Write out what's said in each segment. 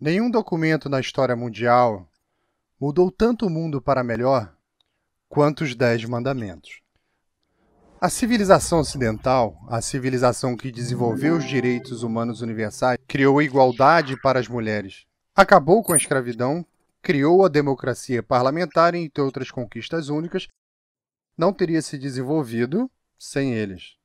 Nenhum documento na história mundial mudou tanto o mundo para melhor quanto os Dez Mandamentos. A civilização ocidental, a civilização que desenvolveu os direitos humanos universais, criou a igualdade para as mulheres, acabou com a escravidão, criou a democracia parlamentar, entre outras conquistas únicas, não teria se desenvolvido sem eles.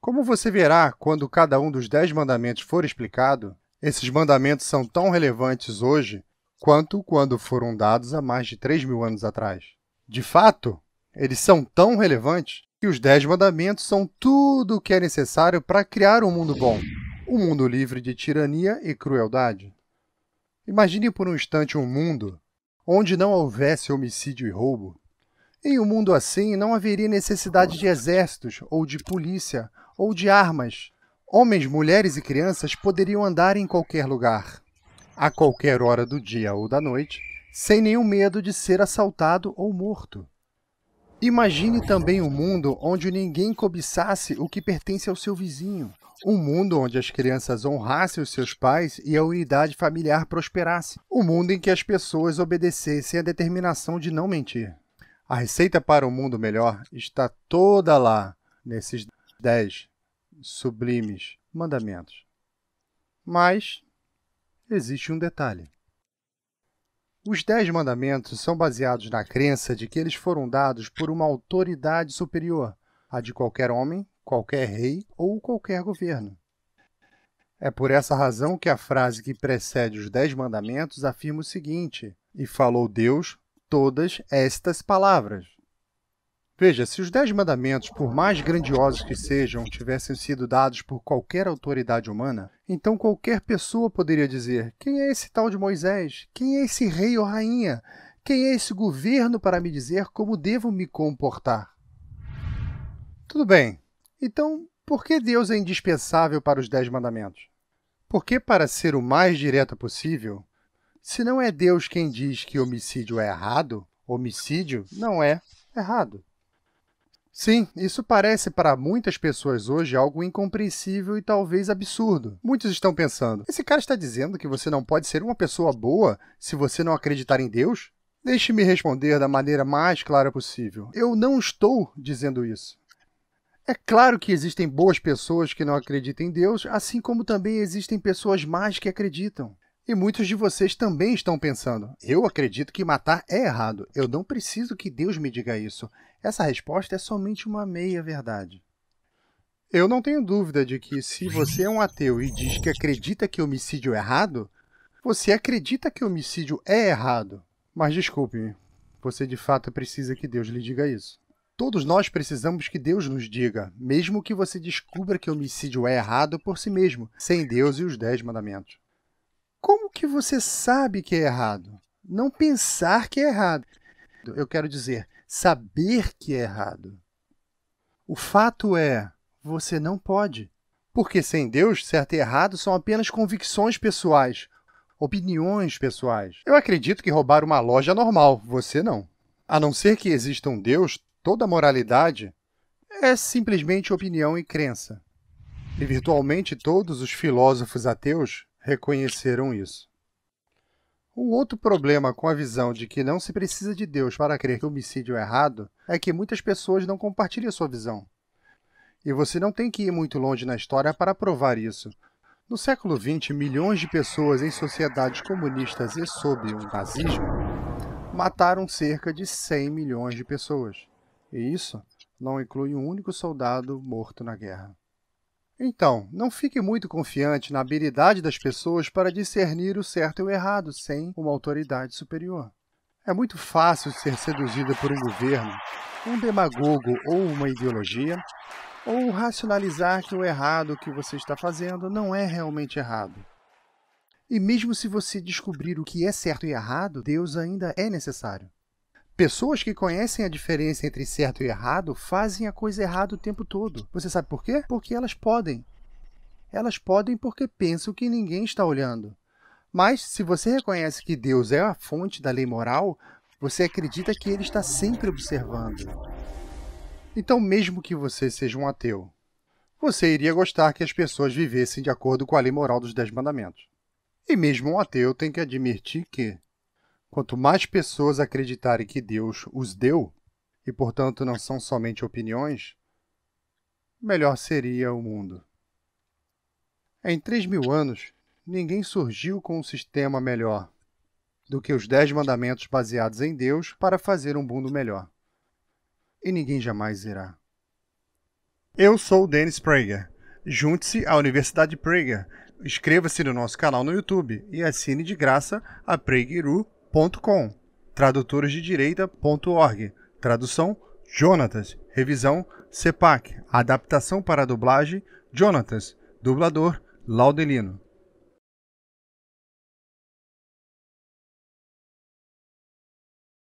Como você verá quando cada um dos Dez Mandamentos for explicado, esses mandamentos são tão relevantes hoje quanto quando foram dados há mais de 3 mil anos atrás. De fato, eles são tão relevantes que os Dez Mandamentos são tudo o que é necessário para criar um mundo bom, um mundo livre de tirania e crueldade. Imagine por um instante um mundo onde não houvesse homicídio e roubo. Em um mundo assim, não haveria necessidade de exércitos, ou de polícia, ou de armas, Homens, mulheres e crianças poderiam andar em qualquer lugar, a qualquer hora do dia ou da noite, sem nenhum medo de ser assaltado ou morto. Imagine também um mundo onde ninguém cobiçasse o que pertence ao seu vizinho. Um mundo onde as crianças honrassem os seus pais e a unidade familiar prosperasse. Um mundo em que as pessoas obedecessem à determinação de não mentir. A receita para um mundo melhor está toda lá, nesses 10 sublimes mandamentos. Mas existe um detalhe. Os Dez Mandamentos são baseados na crença de que eles foram dados por uma autoridade superior à de qualquer homem, qualquer rei ou qualquer governo. É por essa razão que a frase que precede os Dez Mandamentos afirma o seguinte: E falou Deus todas estas palavras. Veja, se os Dez Mandamentos, por mais grandiosos que sejam, tivessem sido dados por qualquer autoridade humana, então qualquer pessoa poderia dizer: quem é esse tal de Moisés? Quem é esse rei ou rainha? Quem é esse governo para me dizer como devo me comportar? Tudo bem, então por que Deus é indispensável para os Dez Mandamentos? Porque, para ser o mais direto possível, se não é Deus quem diz que homicídio é errado, homicídio não é errado. Sim, isso parece para muitas pessoas hoje algo incompreensível e talvez absurdo. Muitos estão pensando: esse cara está dizendo que você não pode ser uma pessoa boa se você não acreditar em Deus? Deixe-me responder da maneira mais clara possível. Eu não estou dizendo isso. É claro que existem boas pessoas que não acreditam em Deus, assim como também existem pessoas más que acreditam. E muitos de vocês também estão pensando: eu acredito que matar é errado, eu não preciso que Deus me diga isso. Essa resposta é somente uma meia-verdade. Eu não tenho dúvida de que, se você é um ateu e diz que acredita que homicídio é errado, você acredita que homicídio é errado. Mas desculpe-me, você de fato precisa que Deus lhe diga isso. Todos nós precisamos que Deus nos diga, mesmo que você descubra que homicídio é errado por si mesmo, sem Deus e os Dez Mandamentos que você sabe que é errado. Não pensar que é errado. Eu quero dizer, saber que é errado. O fato é, você não pode. Porque sem Deus, certo e errado são apenas convicções pessoais, opiniões pessoais. Eu acredito que roubar uma loja é normal, você não. A não ser que exista um Deus, toda moralidade é simplesmente opinião e crença. E virtualmente todos os filósofos ateus reconheceram isso. Um outro problema com a visão de que não se precisa de Deus para crer que o homicídio é errado é que muitas pessoas não compartilham sua visão. E você não tem que ir muito longe na história para provar isso. No século XX, milhões de pessoas em sociedades comunistas e sob o nazismo mataram cerca de 100 milhões de pessoas. E isso não inclui um único soldado morto na guerra. Então, não fique muito confiante na habilidade das pessoas para discernir o certo e o errado sem uma autoridade superior. É muito fácil ser seduzida por um governo, um demagogo ou uma ideologia, ou racionalizar que o errado que você está fazendo não é realmente errado. E mesmo se você descobrir o que é certo e errado, Deus ainda é necessário. Pessoas que conhecem a diferença entre certo e errado fazem a coisa errada o tempo todo. Você sabe por quê? Porque elas podem. Elas podem porque pensam que ninguém está olhando. Mas, se você reconhece que Deus é a fonte da lei moral, você acredita que ele está sempre observando. Então, mesmo que você seja um ateu, você iria gostar que as pessoas vivessem de acordo com a lei moral dos Dez Mandamentos. E mesmo um ateu tem que admitir que, Quanto mais pessoas acreditarem que Deus os deu, e portanto não são somente opiniões, melhor seria o mundo. Em 3 mil anos, ninguém surgiu com um sistema melhor do que os Dez Mandamentos baseados em Deus para fazer um mundo melhor. E ninguém jamais irá. Eu sou o Dennis Prager. Junte-se à Universidade Prager. Inscreva-se no nosso canal no YouTube e assine de graça a Prageru tradução.com, tradutoresdedireita.org, tradução Jonatas, revisão CEPAC, adaptação para dublagem Jonatas, dublador Laudelino.